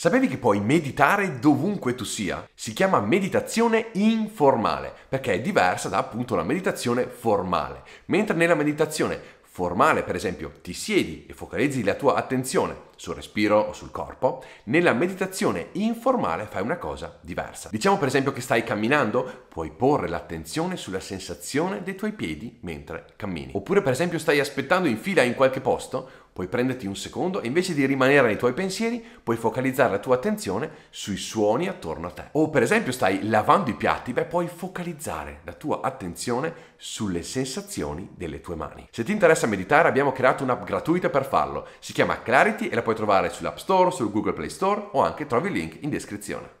Sapevi che puoi meditare dovunque tu sia? Si chiama meditazione informale perché è diversa da appunto la meditazione formale. Mentre nella meditazione formale, per esempio, ti siedi e focalizzi la tua attenzione sul respiro o sul corpo, nella meditazione informale fai una cosa diversa. Diciamo per esempio che stai camminando, puoi porre l'attenzione sulla sensazione dei tuoi piedi mentre cammini. Oppure per esempio stai aspettando in fila in qualche posto, puoi prenderti un secondo e invece di rimanere nei tuoi pensieri puoi focalizzare la tua attenzione sui suoni attorno a te. O per esempio stai lavando i piatti, beh puoi focalizzare la tua attenzione sulle sensazioni delle tue mani. Se ti interessa meditare abbiamo creato un'app gratuita per farlo, si chiama Clarity e la puoi puoi trovare sull'App Store, sul Google Play Store o anche trovi il link in descrizione.